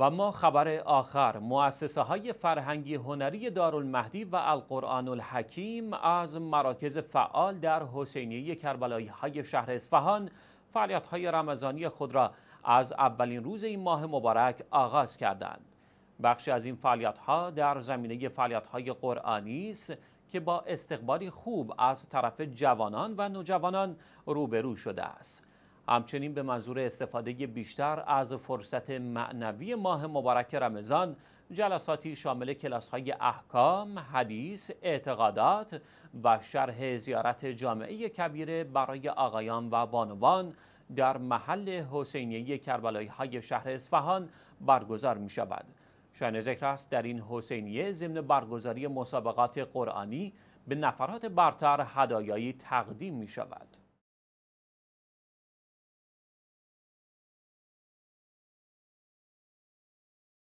و ما خبر آخر مؤسسه های فرهنگی هنری دارالمهدی و القرآن الحکیم از مراکز فعال در حسینیه کربلایی های شهر اصفهان فعالیت های رمضانی خود را از اولین روز این ماه مبارک آغاز کردند. بخشی از این فعالیت ها در زمینه فعالیت های قرآنی است که با استقبال خوب از طرف جوانان و نوجوانان روبرو شده است. همچنین به منظور استفاده بیشتر از فرصت معنوی ماه مبارک رمضان جلساتی شامل کلاس های احکام، حدیث، اعتقادات و شرح زیارت جامعه کبیره برای آقایان و بانوان در محل حسینیه کربلای های شهر اصفهان برگزار می شود. ذکر است در این حسینیه ضمن برگزاری مسابقات قرآنی به نفرات برتر هدایایی تقدیم می شود.